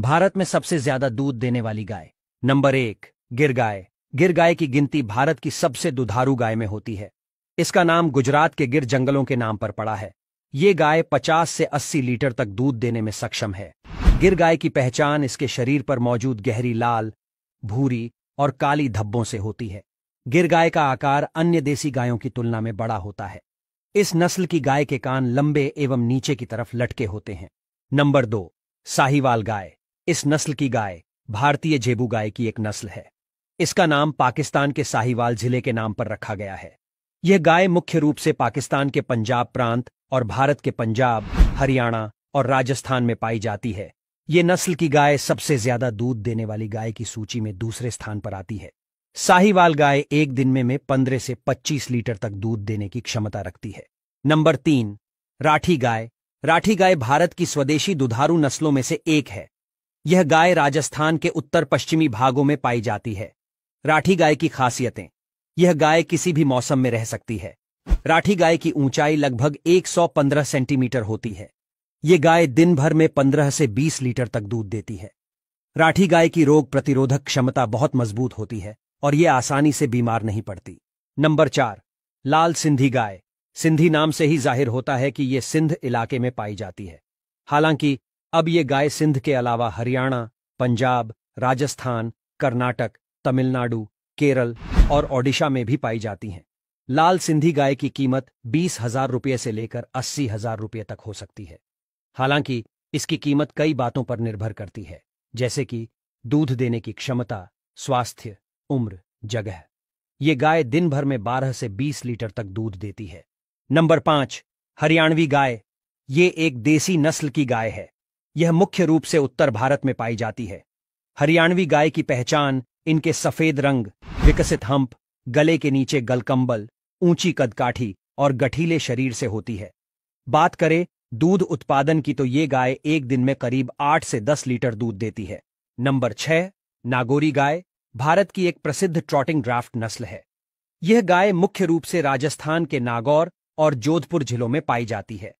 भारत में सबसे ज्यादा दूध देने वाली गाय नंबर एक गिर गाय गिर गाय की गिनती भारत की सबसे दुधारू गाय में होती है इसका नाम गुजरात के गिर जंगलों के नाम पर पड़ा है ये गाय 50 से 80 लीटर तक दूध देने में सक्षम है गिर गाय की पहचान इसके शरीर पर मौजूद गहरी लाल भूरी और काली धब्बों से होती है गिर गाय का आकार अन्य देसी गायों की तुलना में बड़ा होता है इस नस्ल की गाय के कान लंबे एवं नीचे की तरफ लटके होते हैं नंबर दो साहिवाल गाय इस नस्ल की गाय भारतीय जेबू गाय की एक नस्ल है इसका नाम पाकिस्तान के साहिवाल जिले के नाम पर रखा गया है यह गाय मुख्य रूप से पाकिस्तान के पंजाब प्रांत और भारत के पंजाब हरियाणा और राजस्थान में पाई जाती है ये नस्ल की गाय सबसे ज्यादा दूध देने वाली गाय की सूची में दूसरे स्थान पर आती है साहिवाल गाय एक दिन में में पंद्रह से पच्चीस लीटर तक दूध देने की क्षमता रखती है नंबर तीन राठी गाय राठी गाय भारत की स्वदेशी दुधारू नस्लों में से एक है यह गाय राजस्थान के उत्तर पश्चिमी भागों में पाई जाती है राठी गाय की खासियतें यह गाय किसी भी मौसम में रह सकती है राठी गाय की ऊंचाई लगभग 115 सेंटीमीटर होती है ये गाय दिन भर में 15 से 20 लीटर तक दूध देती है राठी गाय की रोग प्रतिरोधक क्षमता बहुत मजबूत होती है और ये आसानी से बीमार नहीं पड़ती नंबर चार लाल सिंधी गाय सिंधी नाम से ही जाहिर होता है कि ये सिंध इलाके में पाई जाती है हालांकि अब ये गाय सिंध के अलावा हरियाणा पंजाब राजस्थान कर्नाटक तमिलनाडु केरल और ओडिशा में भी पाई जाती हैं लाल सिंधी गाय की कीमत बीस हजार रुपये से लेकर अस्सी हजार रुपये तक हो सकती है हालांकि इसकी कीमत कई बातों पर निर्भर करती है जैसे कि दूध देने की क्षमता स्वास्थ्य उम्र जगह ये गाय दिन भर में 12 से 20 लीटर तक दूध देती है नंबर पांच हरियाणवी गाय ये एक देसी नस्ल की गाय है यह मुख्य रूप से उत्तर भारत में पाई जाती है हरियाणवी गाय की पहचान इनके सफेद रंग विकसित हम्प गले के नीचे गलकंबल ऊंची कदकाठी और गठीले शरीर से होती है बात करें दूध उत्पादन की तो ये गाय एक दिन में करीब आठ से दस लीटर दूध देती है नंबर छह नागोरी गाय भारत की एक प्रसिद्ध ट्रॉटिंग ड्राफ्ट नस्ल है यह गाय मुख्य रूप से राजस्थान के नागौर और जोधपुर जिलों में पाई जाती है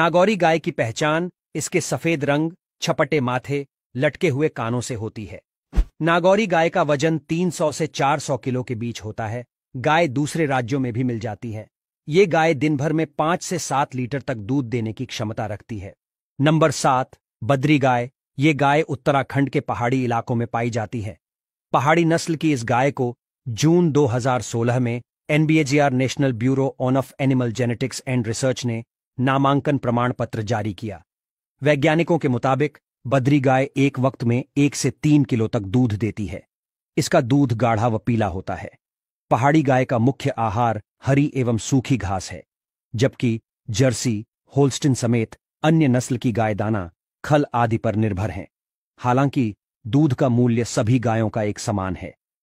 नागौरी गाय की पहचान इसके सफेद रंग छपटे माथे लटके हुए कानों से होती है नागौरी गाय का वजन 300 से 400 किलो के बीच होता है गाय दूसरे राज्यों में भी मिल जाती है ये गाय दिन भर में पांच से सात लीटर तक दूध देने की क्षमता रखती है नंबर सात बद्री गाय ये गाय उत्तराखंड के पहाड़ी इलाकों में पाई जाती है पहाड़ी नस्ल की इस गाय को जून 2016 में NBAGR national bureau on of animal genetics and research ने नामांकन प्रमाण पत्र जारी किया वैज्ञानिकों के मुताबिक बद्री गाय एक वक्त में एक से तीन किलो तक दूध देती है इसका दूध गाढ़ा व पीला होता है पहाड़ी गाय का मुख्य आहार हरी एवं सूखी घास है जबकि जर्सी होल्स्टिन समेत अन्य नस्ल की गाय दाना खल आदि पर निर्भर हैं हालांकि दूध का मूल्य सभी गायों का एक समान है